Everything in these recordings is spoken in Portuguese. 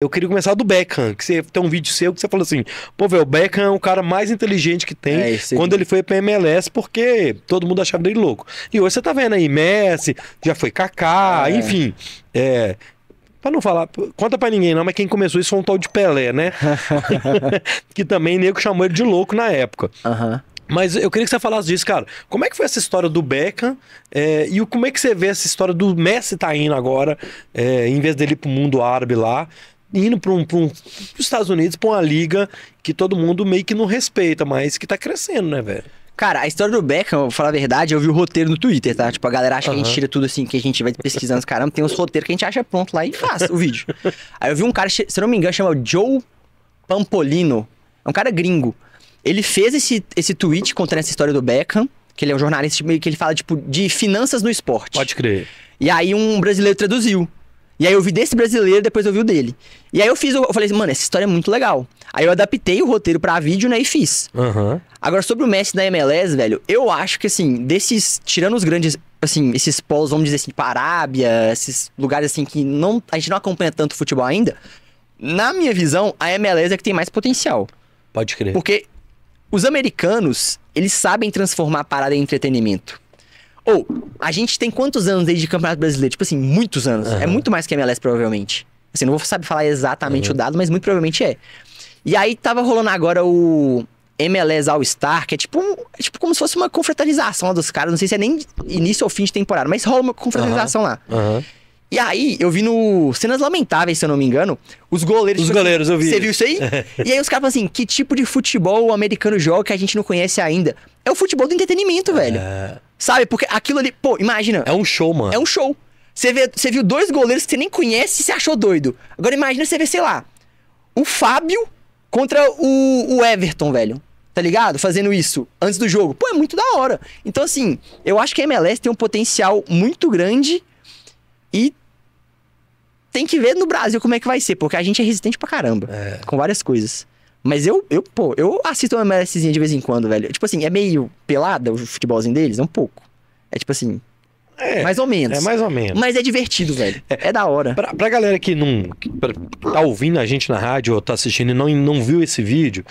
Eu queria começar do Beckham, que você tem um vídeo seu que você falou assim: pô, velho, o Beckham é o cara mais inteligente que tem é, quando ele foi pra MLS, porque todo mundo achava dele louco. E hoje você tá vendo aí, Messi, já foi Kaká, é. enfim. É, Pra não falar, conta pra ninguém não, mas quem começou isso foi um tal de Pelé, né? que também nego chamou ele de louco na época. Mas eu queria que você falasse disso, cara. Como é que foi essa história do Beckham? É, e como é que você vê essa história do Messi tá indo agora, é, em vez dele ir pro mundo árabe lá? indo para um, um, os Estados Unidos, para uma liga que todo mundo meio que não respeita, mas que tá crescendo, né, velho? Cara, a história do Beckham, vou falar a verdade, eu vi o roteiro no Twitter, tá? Tipo, a galera acha uhum. que a gente tira tudo assim, que a gente vai pesquisando, caramba, tem uns roteiros que a gente acha pronto lá e faz o vídeo. Aí eu vi um cara, se não me engano, chama Joe Pampolino, é um cara gringo. Ele fez esse, esse tweet contando essa história do Beckham, que ele é um jornalista tipo, meio que ele fala, tipo, de finanças no esporte. Pode crer. E aí um brasileiro traduziu. E aí eu vi desse brasileiro, depois eu vi o dele. E aí eu fiz, eu falei assim, mano, essa história é muito legal. Aí eu adaptei o roteiro para vídeo, né, e fiz. Uhum. Agora, sobre o Messi da MLS, velho, eu acho que, assim, desses, tirando os grandes, assim, esses polos, vamos dizer assim, parábia tipo esses lugares, assim, que não, a gente não acompanha tanto futebol ainda, na minha visão, a MLS é que tem mais potencial. Pode crer. Porque os americanos, eles sabem transformar a parada em entretenimento. Ou, a gente tem quantos anos desde Campeonato Brasileiro? Tipo assim, muitos anos. Uhum. É muito mais que a MLS, provavelmente. Assim, não vou saber falar exatamente uhum. o dado, mas muito provavelmente é. E aí tava rolando agora o MLS All Star, que é tipo, é tipo como se fosse uma confraternização lá dos caras. Não sei se é nem início ou fim de temporada, mas rola uma confraternização uhum. lá. Uhum. E aí, eu vi no Cenas Lamentáveis, se eu não me engano, os goleiros. Os tipo assim, goleiros, eu vi. Você viu isso aí? e aí os caras falam assim: que tipo de futebol o americano joga que a gente não conhece ainda? É o futebol do entretenimento, é. velho. É... Sabe? Porque aquilo ali, pô, imagina. É um show, mano. É um show. Você, vê, você viu dois goleiros que você nem conhece e você achou doido. Agora imagina você ver, sei lá, o Fábio contra o, o Everton, velho tá ligado? Fazendo isso antes do jogo. Pô, é muito da hora. Então, assim, eu acho que a MLS tem um potencial muito grande e tem que ver no Brasil como é que vai ser, porque a gente é resistente pra caramba é. com várias coisas. Mas eu, eu, pô, eu assisto uma MLSzinha de vez em quando, velho. Tipo assim, é meio pelada o futebolzinho deles, é um pouco. É tipo assim, é, mais ou menos. É mais ou menos. Mas é divertido, é. velho. É, é da hora. Pra, pra galera que não. Que, pra, tá ouvindo a gente na rádio ou tá assistindo e não, não viu esse vídeo,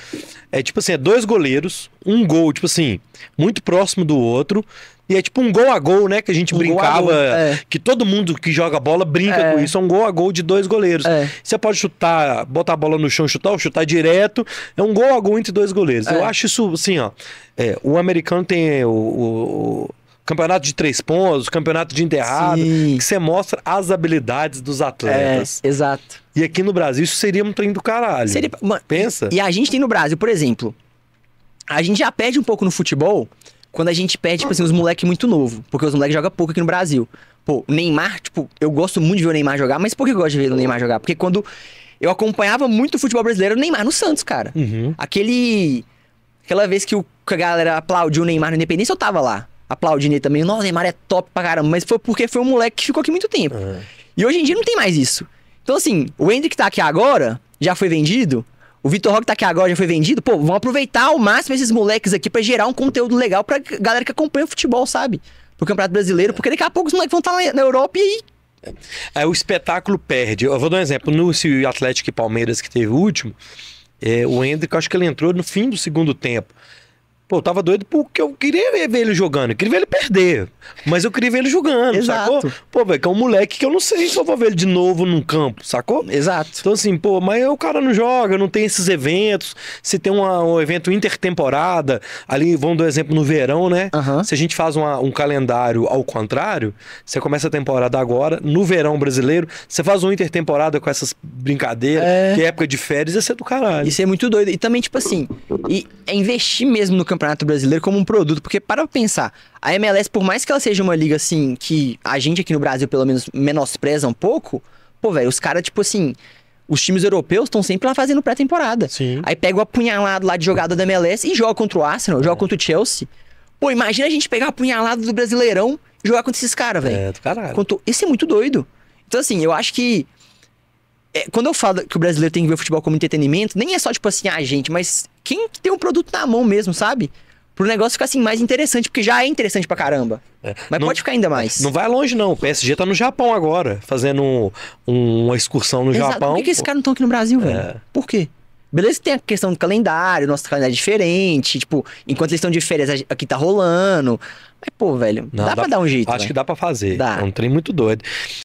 é tipo assim: é dois goleiros, um gol, tipo assim, muito próximo do outro. E é tipo um gol a gol, né? Que a gente um brincava. Gol gol, é. Que todo mundo que joga bola brinca é. com isso. É um gol a gol de dois goleiros. É. Você pode chutar, botar a bola no chão, chutar ou chutar direto. É um gol a gol entre dois goleiros. Eu é. acho isso, assim, ó. É, o americano tem o, o campeonato de três pontos, campeonato de enterrado, Sim. que você mostra as habilidades dos atletas. É, exato. E aqui no Brasil isso seria um trem do caralho. Seria, Pensa. E a gente tem no Brasil, por exemplo, a gente já perde um pouco no futebol quando a gente perde, tipo assim, os moleques muito novo, porque os moleques jogam pouco aqui no Brasil. Pô, Neymar, tipo, eu gosto muito de ver o Neymar jogar, mas por que eu gosto de ver o Neymar jogar? Porque quando eu acompanhava muito o futebol brasileiro, o Neymar no Santos, cara. Uhum. Aquele aquela vez que, o, que a galera aplaudiu o Neymar na Independência, eu tava lá aplaudir também. Nossa, Neymar é top pra caramba. Mas foi porque foi um moleque que ficou aqui muito tempo. Uhum. E hoje em dia não tem mais isso. Então, assim, o Hendrick tá aqui agora, já foi vendido. O Vitor Roque tá aqui agora, já foi vendido. Pô, vamos aproveitar ao máximo esses moleques aqui para gerar um conteúdo legal pra galera que acompanha o futebol, sabe? Pro Campeonato Brasileiro, porque daqui a pouco os moleques vão estar tá na Europa e aí é, Aí o espetáculo perde. Eu vou dar um exemplo. No Atlético e Palmeiras, que teve o último, é, o Hendrick, acho que ele entrou no fim do segundo tempo. Pô, eu tava doido porque eu queria ver ele jogando. Eu queria ver ele perder. Mas eu queria ver ele jogando, Exato. sacou? Pô, velho, que é um moleque que eu não sei se eu vou ver ele de novo num campo, sacou? Exato. Então, assim, pô, mas o cara não joga, não tem esses eventos. Se tem uma, um evento intertemporada, ali, vamos dar um exemplo, no verão, né? Uhum. Se a gente faz uma, um calendário ao contrário, você começa a temporada agora, no verão brasileiro, você faz uma intertemporada com essas brincadeira, é. é... época de férias, ia ser do caralho. Isso é muito doido. E também, tipo assim, e é investir mesmo no Campeonato Brasileiro como um produto, porque para pensar, a MLS, por mais que ela seja uma liga, assim, que a gente aqui no Brasil, pelo menos, menospreza um pouco, pô, velho, os caras, tipo assim, os times europeus estão sempre lá fazendo pré-temporada. Aí pega o apunhalado lá de jogada da MLS e joga contra o Arsenal, joga é. contra o Chelsea. Pô, imagina a gente pegar o apunhalado do Brasileirão e jogar contra esses caras, velho. É, do caralho. Contra... Esse é muito doido. Então, assim, eu acho que é, quando eu falo que o brasileiro tem que ver o futebol como entretenimento, nem é só tipo assim, ah, gente, mas quem tem um produto na mão mesmo, sabe? Pro negócio ficar assim mais interessante, porque já é interessante pra caramba. É. Mas não, pode ficar ainda mais. Não vai longe, não. O PSG tá no Japão agora, fazendo um, um, uma excursão no Exato. Japão. Por que, que esses caras não estão aqui no Brasil, é. velho? É. Por quê? Beleza que tem a questão do calendário, nosso calendário é diferente, tipo, enquanto eles estão de férias, aqui tá rolando. Mas, pô, velho, não, dá, dá pra dar um jeito. Acho véio. Né? que dá pra fazer. Dá. É um trem muito doido.